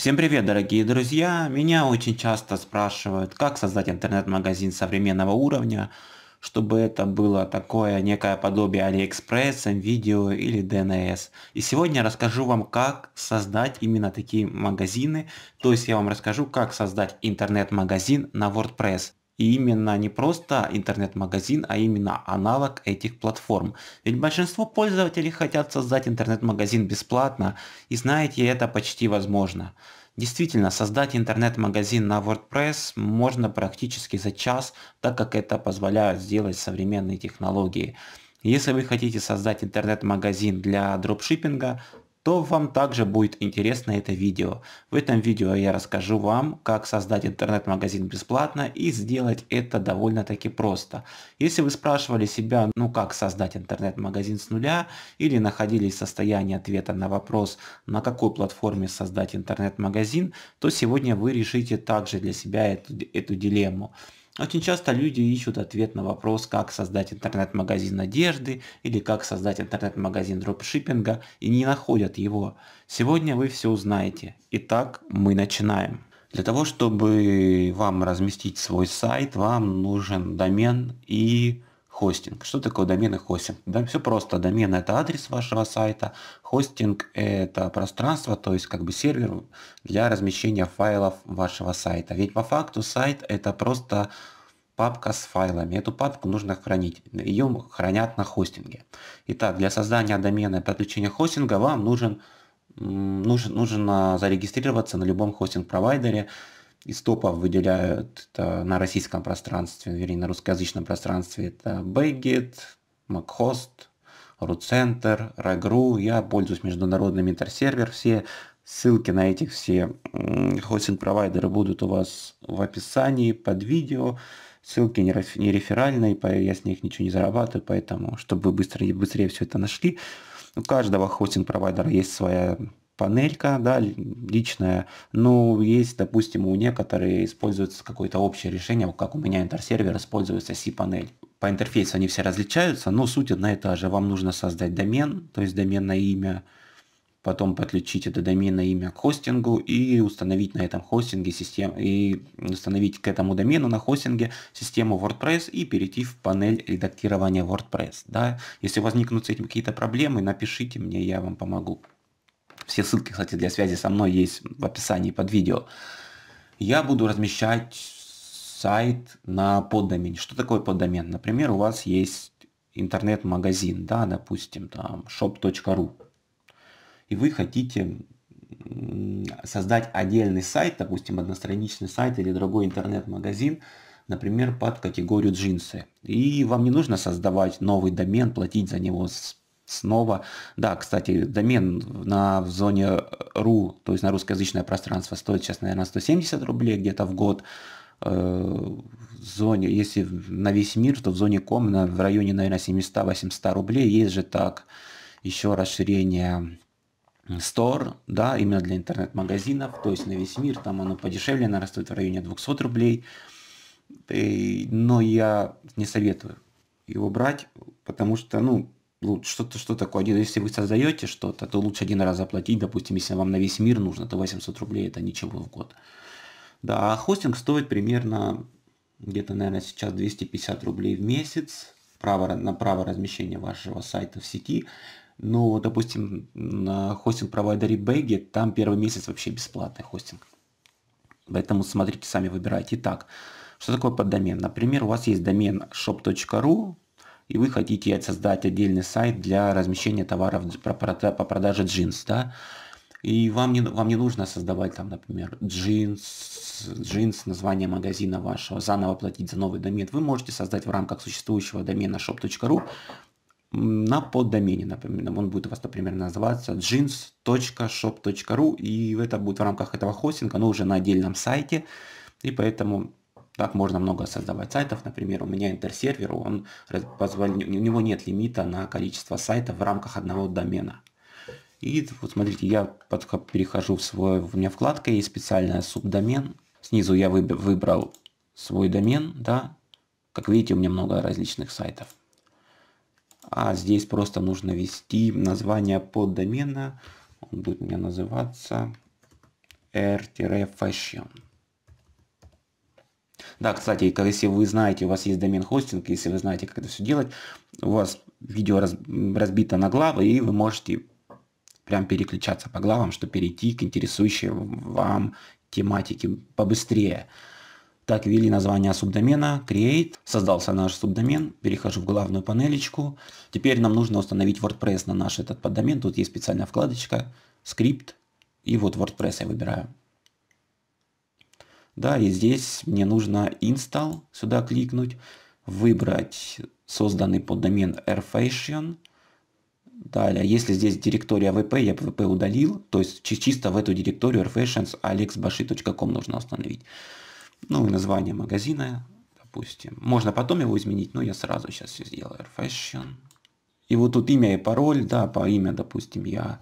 Всем привет, дорогие друзья! Меня очень часто спрашивают, как создать интернет-магазин современного уровня, чтобы это было такое некое подобие AliExpress, видео, или DNS. И сегодня расскажу вам, как создать именно такие магазины. То есть я вам расскажу, как создать интернет-магазин на WordPress. И именно не просто интернет-магазин, а именно аналог этих платформ. Ведь большинство пользователей хотят создать интернет-магазин бесплатно, и знаете, это почти возможно. Действительно, создать интернет-магазин на WordPress можно практически за час, так как это позволяют сделать современные технологии. Если вы хотите создать интернет-магазин для дропшиппинга, то вам также будет интересно это видео. В этом видео я расскажу вам, как создать интернет-магазин бесплатно и сделать это довольно-таки просто. Если вы спрашивали себя, ну как создать интернет-магазин с нуля, или находились в состоянии ответа на вопрос, на какой платформе создать интернет-магазин, то сегодня вы решите также для себя эту, эту дилемму. Очень часто люди ищут ответ на вопрос, как создать интернет-магазин одежды или как создать интернет-магазин дропшиппинга и не находят его. Сегодня вы все узнаете. Итак, мы начинаем. Для того, чтобы вам разместить свой сайт, вам нужен домен и хостинг. Что такое домен и хостинг? Да, все просто. Домен это адрес вашего сайта, хостинг это пространство, то есть как бы сервер для размещения файлов вашего сайта. Ведь по факту сайт это просто папка с файлами. Эту папку нужно хранить. Ее хранят на хостинге. Итак, для создания домена и подключения хостинга вам нужен, нужен, нужно зарегистрироваться на любом хостинг-провайдере из топов выделяют это, на российском пространстве, вернее, на русскоязычном пространстве. Это Бейгет, Макхост, Руцентр, Рагру. Я пользуюсь международным интерсервер. Все ссылки на этих все хостинг-провайдеры будут у вас в описании под видео. Ссылки не реферальные, я с них ничего не зарабатываю, поэтому, чтобы вы быстрее, быстрее все это нашли. У каждого хостинг-провайдера есть своя панелька, да, личная, но ну, есть, допустим, у некоторых используется какое-то общее решение, как у меня интерсервер используется C-панель. По интерфейсу они все различаются, но суть одна и та же. Вам нужно создать домен, то есть доменное имя, потом подключить это доменное имя к хостингу и установить на этом хостинге систему и установить к этому домену на хостинге систему WordPress и перейти в панель редактирования WordPress. Да? Если возникнут с этим какие-то проблемы, напишите мне, я вам помогу. Все ссылки, кстати, для связи со мной есть в описании под видео. Я буду размещать сайт на поддомен. Что такое поддомен? Например, у вас есть интернет-магазин, да, допустим, там shop.ru, и вы хотите создать отдельный сайт, допустим, одностраничный сайт или другой интернет-магазин, например, под категорию джинсы. И вам не нужно создавать новый домен, платить за него с снова. Да, кстати, домен на в зоне .ру, то есть на русскоязычное пространство, стоит сейчас, наверное, 170 рублей где-то в год. Э, в зоне, если на весь мир, то в зоне ком на, в районе, наверное, 700-800 рублей. Есть же так еще расширение Store, да, именно для интернет-магазинов, то есть на весь мир, там оно подешевле, оно растет в районе 200 рублей. И, э, но я не советую его брать, потому что, ну, ну, что-то что такое. Если вы создаете что-то, то лучше один раз заплатить. Допустим, если вам на весь мир нужно, то 800 рублей это ничего в год. Да, а хостинг стоит примерно где-то, наверное, сейчас 250 рублей в месяц право, на право размещения вашего сайта в сети. Но, допустим, на хостинг-провайдере Беги там первый месяц вообще бесплатный хостинг. Поэтому смотрите, сами выбирайте. Итак, что такое поддомен? Например, у вас есть домен shop.ru, и вы хотите создать отдельный сайт для размещения товаров по продаже джинс, да, и вам не, вам не нужно создавать там, например, джинс, джинс, название магазина вашего, заново платить за новый домен. Вы можете создать в рамках существующего домена shop.ru на поддомене, например, он будет у вас, например, называться jeans.shop.ru, и это будет в рамках этого хостинга, но уже на отдельном сайте, и поэтому так можно много создавать сайтов. Например, у меня интерсервер, он позвол... у него нет лимита на количество сайтов в рамках одного домена. И вот смотрите, я перехожу в свой, у меня вкладка есть специальная субдомен. Снизу я выб... выбрал свой домен, да. Как видите, у меня много различных сайтов. А здесь просто нужно ввести название поддомена. Он будет у меня называться r-fashion. Да, кстати, если вы знаете, у вас есть домен хостинг, если вы знаете, как это все делать, у вас видео раз, разбито на главы, и вы можете прям переключаться по главам, чтобы перейти к интересующей вам тематике побыстрее. Так, ввели название субдомена, create, создался наш субдомен, перехожу в главную панелечку. Теперь нам нужно установить WordPress на наш этот поддомен, тут есть специальная вкладочка, скрипт, и вот WordPress я выбираю. Да, и здесь мне нужно install, сюда кликнуть, выбрать созданный под домен AirFashion. Далее, если здесь директория VP, я VP удалил, то есть чисто в эту директорию airfashions alexbashi.com нужно установить. Ну и название магазина, допустим. Можно потом его изменить, но я сразу сейчас все сделаю. Airfashion. И вот тут имя и пароль, да, по имя, допустим, я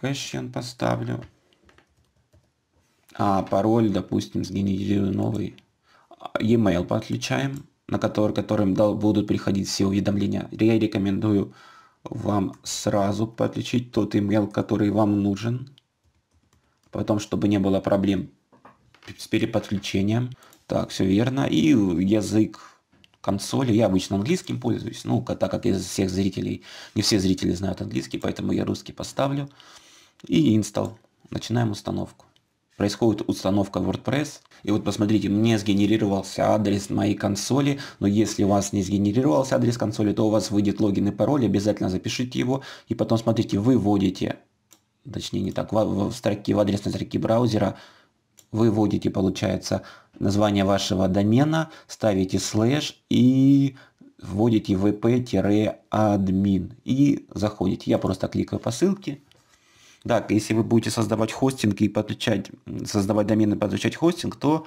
fashion поставлю а пароль, допустим, сгенерирую новый. А, e-mail подключаем, на который, которым будут приходить все уведомления. Я рекомендую вам сразу подключить тот email, который вам нужен. Потом, чтобы не было проблем с переподключением. Так, все верно. И язык консоли. Я обычно английским пользуюсь. Ну, так как из всех зрителей, не все зрители знают английский, поэтому я русский поставлю. И install. Начинаем установку происходит установка WordPress. И вот посмотрите, мне сгенерировался адрес моей консоли, но если у вас не сгенерировался адрес консоли, то у вас выйдет логин и пароль, обязательно запишите его. И потом, смотрите, вы вводите, точнее не так, в, в строке, в адресной строке браузера, вы вводите, получается, название вашего домена, ставите слэш и вводите vp-admin и заходите. Я просто кликаю по ссылке да, если вы будете создавать хостинг и подключать, создавать домены, подключать хостинг, то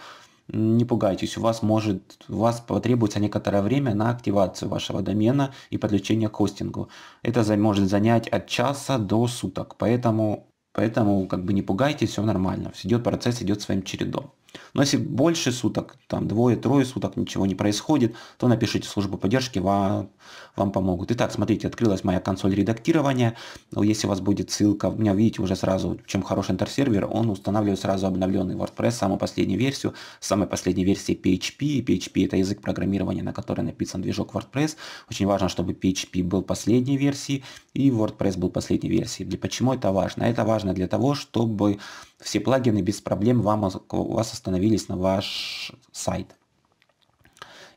не пугайтесь, у вас может, у вас потребуется некоторое время на активацию вашего домена и подключение к хостингу. Это за, может занять от часа до суток, поэтому, поэтому как бы не пугайтесь, все нормально, все идет процесс, идет своим чередом. Но если больше суток, там двое-трое суток ничего не происходит, то напишите в службу поддержки, вам, вам помогут. Итак, смотрите, открылась моя консоль редактирования. Ну, если у вас будет ссылка, у меня, видите, уже сразу, чем хороший интерсервер, он устанавливает сразу обновленный WordPress, самую последнюю версию, самой последней версии PHP. PHP это язык программирования, на который написан движок WordPress. Очень важно, чтобы PHP был последней версии и WordPress был последней версией. Для почему это важно? Это важно для того, чтобы все плагины без проблем вам, у вас остановились на ваш сайт.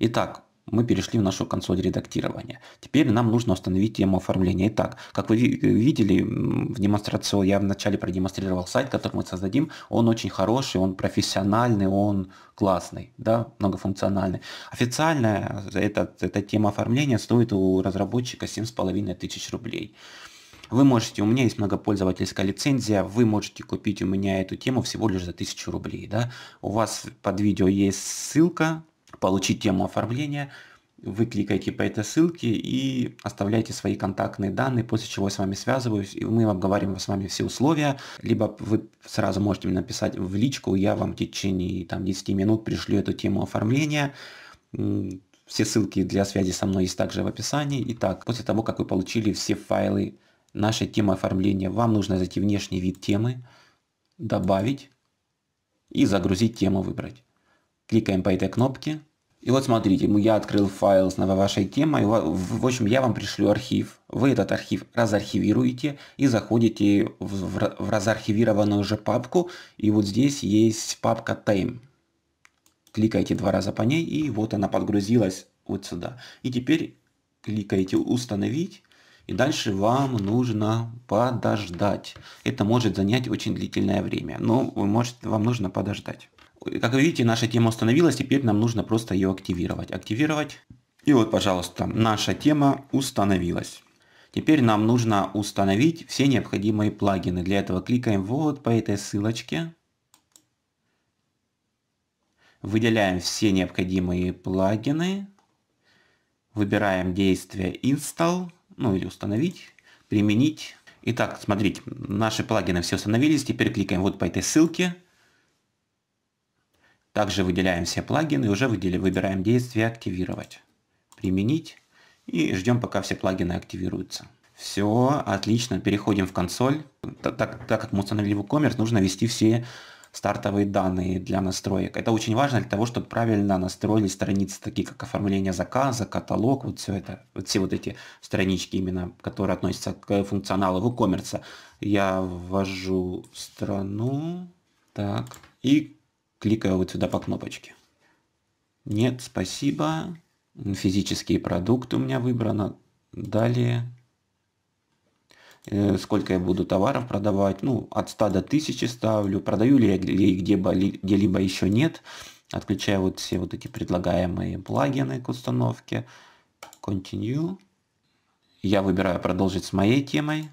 Итак, мы перешли в нашу консоль редактирования. Теперь нам нужно установить тему оформления. Итак, как вы видели в демонстрации, я вначале продемонстрировал сайт, который мы создадим. Он очень хороший, он профессиональный, он классный, да, многофункциональный. Официально этот, эта тема оформления стоит у разработчика 7500 рублей. Вы можете, у меня есть многопользовательская лицензия, вы можете купить у меня эту тему всего лишь за 1000 рублей. Да? У вас под видео есть ссылка, получить тему оформления, вы кликаете по этой ссылке и оставляете свои контактные данные, после чего я с вами связываюсь, и мы обговариваем с вами все условия, либо вы сразу можете мне написать в личку, я вам в течение там, 10 минут пришлю эту тему оформления, все ссылки для связи со мной есть также в описании. Итак, после того, как вы получили все файлы наша тема оформления. Вам нужно зайти в внешний вид темы, добавить и загрузить тему выбрать. Кликаем по этой кнопке. И вот смотрите, я открыл файл с новой вашей темой. В общем, я вам пришлю архив. Вы этот архив разархивируете и заходите в, в, разархивированную уже папку. И вот здесь есть папка Time. Кликаете два раза по ней, и вот она подгрузилась вот сюда. И теперь кликаете «Установить», и дальше вам нужно подождать. Это может занять очень длительное время, но вы можете, вам нужно подождать. Как вы видите, наша тема установилась, теперь нам нужно просто ее активировать. Активировать. И вот, пожалуйста, наша тема установилась. Теперь нам нужно установить все необходимые плагины. Для этого кликаем вот по этой ссылочке. Выделяем все необходимые плагины. Выбираем действие Install ну или установить, применить. Итак, смотрите, наши плагины все установились, теперь кликаем вот по этой ссылке. Также выделяем все плагины уже выдели, выбираем действие «Активировать», «Применить» и ждем, пока все плагины активируются. Все, отлично, переходим в консоль. Так, так, так как мы установили WooCommerce, нужно ввести все стартовые данные для настроек. Это очень важно для того, чтобы правильно настроили страницы, такие как оформление заказа, каталог, вот все это, вот все вот эти странички именно, которые относятся к функционалу WooCommerce. Я ввожу страну, так, и кликаю вот сюда по кнопочке. Нет, спасибо. Физические продукты у меня выбрано. Далее Э, сколько я буду товаров продавать, ну, от 100 до 1000 ставлю, продаю ли я где-либо, где-либо еще нет, отключаю вот все вот эти предлагаемые плагины к установке, continue, я выбираю продолжить с моей темой,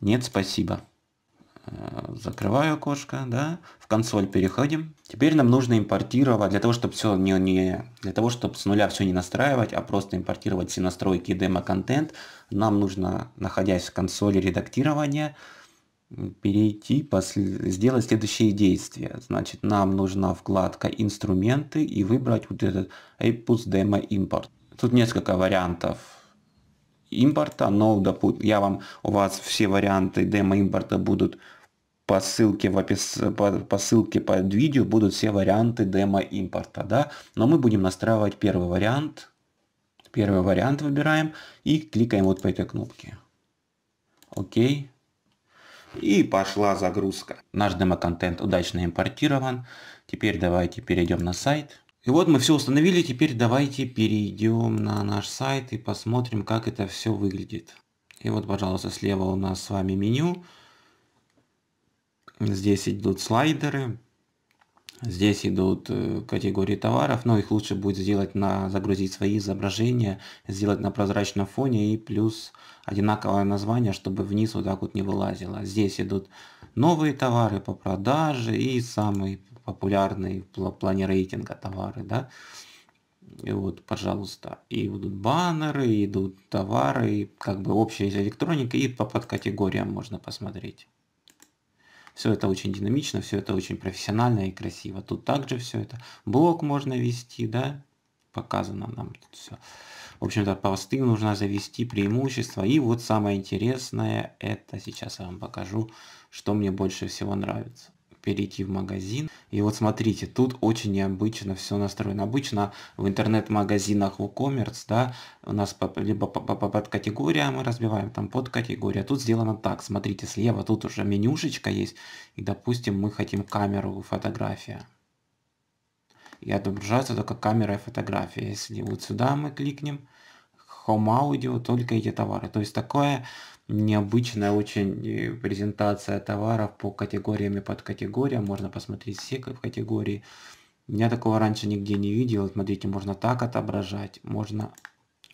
нет, спасибо. Э, закрываю окошко, да, в консоль переходим. Теперь нам нужно импортировать, для того, чтобы все не, не для того, чтобы с нуля все не настраивать, а просто импортировать все настройки демо-контент, нам нужно, находясь в консоли редактирования, перейти, после, сделать следующие действия. Значит, нам нужна вкладка «Инструменты» и выбрать вот этот «Appus Demo Import». Тут несколько вариантов импорта, но я вам, у вас все варианты демо-импорта будут по ссылке, в опис... Э, по, по ссылке под видео будут все варианты демо-импорта, да, но мы будем настраивать первый вариант, первый вариант выбираем и кликаем вот по этой кнопке. Окей. И пошла загрузка. Наш демо-контент удачно импортирован. Теперь давайте перейдем на сайт. И вот мы все установили, теперь давайте перейдем на наш сайт и посмотрим, как это все выглядит. И вот, пожалуйста, слева у нас с вами меню. Здесь идут слайдеры. Здесь идут э, категории товаров, но их лучше будет сделать на загрузить свои изображения, сделать на прозрачном фоне и плюс одинаковое название, чтобы вниз вот так вот не вылазило. Здесь идут новые товары по продаже и самые популярные в плане рейтинга товары, да. И вот, пожалуйста, и идут баннеры, идут товары, как бы общая электроника, и по подкатегориям можно посмотреть. Все это очень динамично, все это очень профессионально и красиво. Тут также все это. Блок можно вести, да, показано нам тут все. В общем-то, посты нужно завести преимущества. И вот самое интересное, это сейчас я вам покажу, что мне больше всего нравится перейти в магазин. И вот смотрите, тут очень необычно все настроено. Обычно в интернет-магазинах WooCommerce, да, у нас по, либо по, по, под категория мы разбиваем, там под категория. Тут сделано так, смотрите, слева тут уже менюшечка есть. И, допустим, мы хотим камеру фотография. И отображается только камера и фотография. Если вот сюда мы кликнем, home audio только эти товары. То есть такое необычная очень э, презентация товаров по категориям и под подкатегориям. Можно посмотреть все категории. Я такого раньше нигде не видел. Смотрите, можно так отображать, можно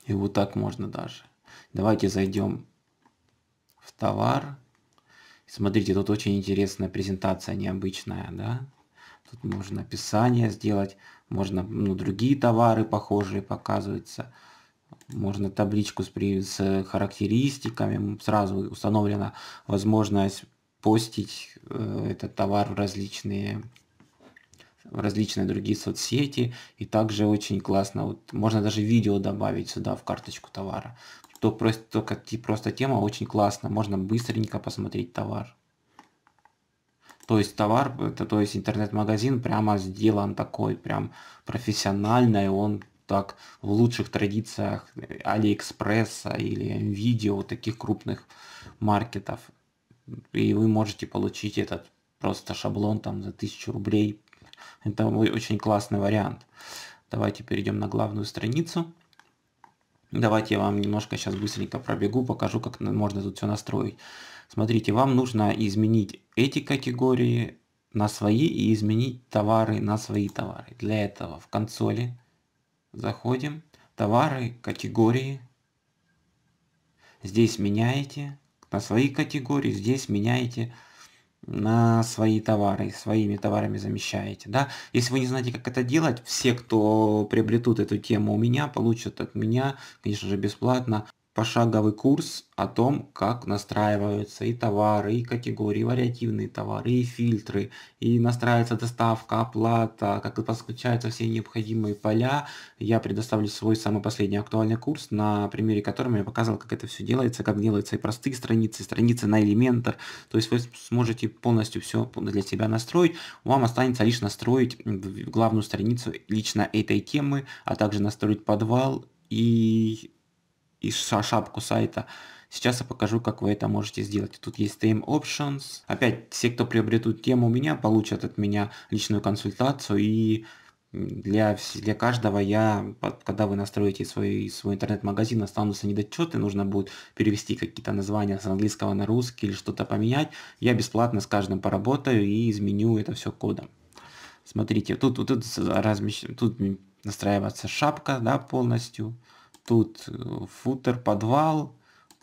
и вот так можно даже. Давайте зайдем в товар. Смотрите, тут очень интересная презентация, необычная, да? Тут можно описание сделать, можно ну, другие товары похожие показываются можно табличку с, при... с характеристиками, сразу установлена возможность постить э, этот товар в различные в различные другие соцсети и также очень классно вот можно даже видео добавить сюда в карточку товара то просто только просто тема очень классно можно быстренько посмотреть товар то есть товар это то есть интернет-магазин прямо сделан такой прям профессиональный он так в лучших традициях Алиэкспресса или видео таких крупных маркетов. И вы можете получить этот просто шаблон там за 1000 рублей. Это очень классный вариант. Давайте перейдем на главную страницу. Давайте я вам немножко сейчас быстренько пробегу, покажу, как можно тут все настроить. Смотрите, вам нужно изменить эти категории на свои и изменить товары на свои товары. Для этого в консоли Заходим. Товары, категории. Здесь меняете на свои категории, здесь меняете на свои товары, своими товарами замещаете. Да? Если вы не знаете, как это делать, все, кто приобретут эту тему у меня, получат от меня, конечно же, бесплатно пошаговый курс о том, как настраиваются и товары, и категории, и вариативные товары, и фильтры, и настраивается доставка, оплата, как подключаются все необходимые поля. Я предоставлю свой самый последний актуальный курс, на примере которого я показывал, как это все делается, как делаются и простые страницы, и страницы на элементар. То есть вы сможете полностью все для себя настроить. Вам останется лишь настроить главную страницу лично этой темы, а также настроить подвал и и шапку сайта. Сейчас я покажу, как вы это можете сделать. Тут есть Theme Options. Опять, все, кто приобретут тему у меня, получат от меня личную консультацию. И для, для каждого я, когда вы настроите свой, свой интернет-магазин, останутся недочеты, нужно будет перевести какие-то названия с английского на русский или что-то поменять. Я бесплатно с каждым поработаю и изменю это все кодом. Смотрите, тут, тут, тут, размещ... тут настраивается шапка да, полностью тут э, футер, подвал,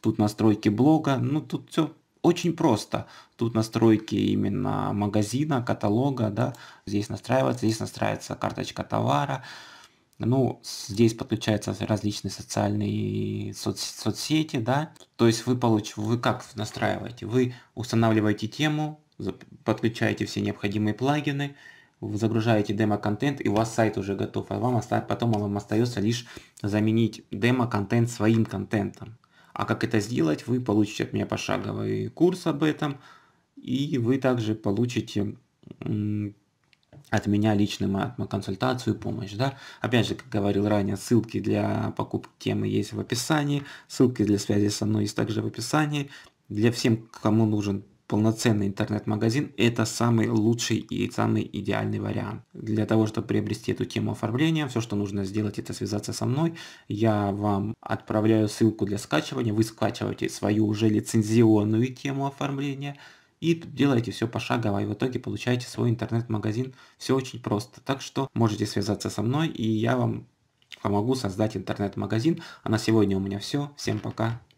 тут настройки блога. Ну, тут все очень просто. Тут настройки именно магазина, каталога, да. Здесь настраивается, здесь настраивается карточка товара. Ну, здесь подключаются различные социальные соц, соцсети, да. То есть вы получ, вы как настраиваете? Вы устанавливаете тему, подключаете все необходимые плагины, вы загружаете демо-контент, и у вас сайт уже готов, а вам оста... потом вам остается лишь заменить демо-контент своим контентом. А как это сделать, вы получите от меня пошаговый курс об этом, и вы также получите от меня личную консультацию, и помощь. Да? Опять же, как говорил ранее, ссылки для покупки темы есть в описании, ссылки для связи со мной есть также в описании. Для всем, кому нужен полноценный интернет-магазин – это самый лучший и самый идеальный вариант. Для того, чтобы приобрести эту тему оформления, все, что нужно сделать, это связаться со мной. Я вам отправляю ссылку для скачивания, вы скачиваете свою уже лицензионную тему оформления и делаете все пошагово, и в итоге получаете свой интернет-магазин. Все очень просто, так что можете связаться со мной, и я вам помогу создать интернет-магазин. А на сегодня у меня все. Всем пока!